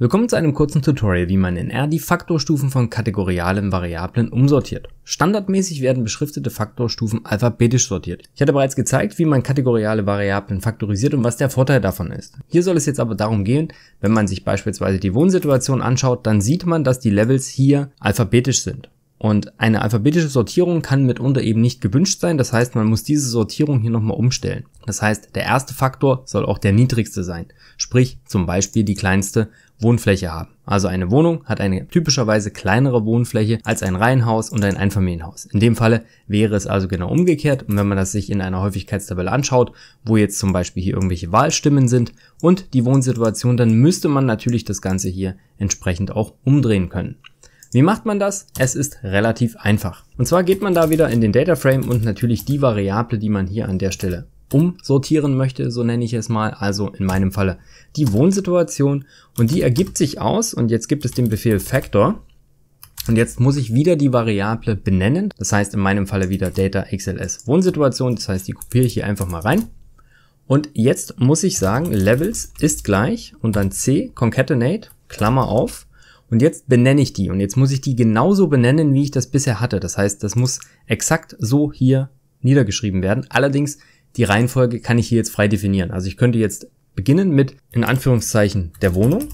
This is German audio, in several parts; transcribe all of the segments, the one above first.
Willkommen zu einem kurzen Tutorial, wie man in R die Faktorstufen von kategorialen Variablen umsortiert. Standardmäßig werden beschriftete Faktorstufen alphabetisch sortiert. Ich hatte bereits gezeigt, wie man kategoriale Variablen faktorisiert und was der Vorteil davon ist. Hier soll es jetzt aber darum gehen, wenn man sich beispielsweise die Wohnsituation anschaut, dann sieht man, dass die Levels hier alphabetisch sind. Und eine alphabetische Sortierung kann mitunter eben nicht gewünscht sein. Das heißt, man muss diese Sortierung hier nochmal umstellen. Das heißt, der erste Faktor soll auch der niedrigste sein. Sprich, zum Beispiel die kleinste Wohnfläche haben. Also eine Wohnung hat eine typischerweise kleinere Wohnfläche als ein Reihenhaus und ein Einfamilienhaus. In dem Falle wäre es also genau umgekehrt. Und wenn man das sich in einer Häufigkeitstabelle anschaut, wo jetzt zum Beispiel hier irgendwelche Wahlstimmen sind und die Wohnsituation, dann müsste man natürlich das Ganze hier entsprechend auch umdrehen können. Wie macht man das? Es ist relativ einfach. Und zwar geht man da wieder in den Data Frame und natürlich die Variable, die man hier an der Stelle umsortieren möchte, so nenne ich es mal, also in meinem Falle die Wohnsituation und die ergibt sich aus und jetzt gibt es den Befehl Factor und jetzt muss ich wieder die Variable benennen, das heißt in meinem Falle wieder Data XLS Wohnsituation, das heißt die kopiere ich hier einfach mal rein und jetzt muss ich sagen Levels ist gleich und dann C concatenate, Klammer auf und jetzt benenne ich die und jetzt muss ich die genauso benennen, wie ich das bisher hatte, das heißt das muss exakt so hier niedergeschrieben werden, allerdings die Reihenfolge kann ich hier jetzt frei definieren. Also ich könnte jetzt beginnen mit, in Anführungszeichen, der Wohnung.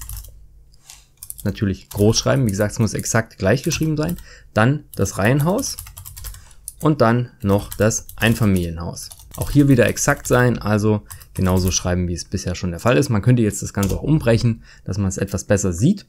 Natürlich groß schreiben, wie gesagt, es muss exakt gleich geschrieben sein. Dann das Reihenhaus und dann noch das Einfamilienhaus. Auch hier wieder exakt sein, also genauso schreiben, wie es bisher schon der Fall ist. Man könnte jetzt das Ganze auch umbrechen, dass man es etwas besser sieht.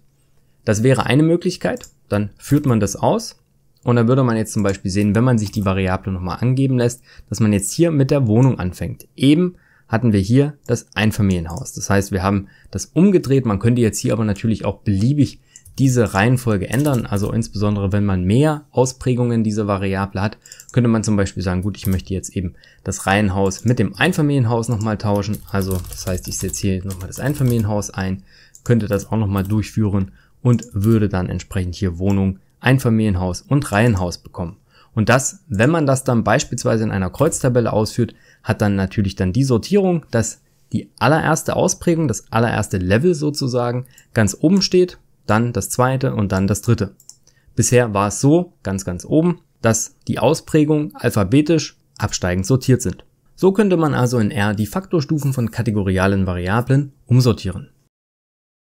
Das wäre eine Möglichkeit, dann führt man das aus und dann würde man jetzt zum Beispiel sehen, wenn man sich die Variable nochmal angeben lässt, dass man jetzt hier mit der Wohnung anfängt. Eben hatten wir hier das Einfamilienhaus. Das heißt, wir haben das umgedreht. Man könnte jetzt hier aber natürlich auch beliebig diese Reihenfolge ändern. Also insbesondere, wenn man mehr Ausprägungen dieser Variable hat, könnte man zum Beispiel sagen, gut, ich möchte jetzt eben das Reihenhaus mit dem Einfamilienhaus nochmal tauschen. Also das heißt, ich setze hier nochmal das Einfamilienhaus ein, könnte das auch nochmal durchführen und würde dann entsprechend hier Wohnung Einfamilienhaus und Reihenhaus bekommen. Und das, wenn man das dann beispielsweise in einer Kreuztabelle ausführt, hat dann natürlich dann die Sortierung, dass die allererste Ausprägung, das allererste Level sozusagen, ganz oben steht, dann das zweite und dann das dritte. Bisher war es so, ganz ganz oben, dass die Ausprägungen alphabetisch absteigend sortiert sind. So könnte man also in R die Faktorstufen von kategorialen Variablen umsortieren.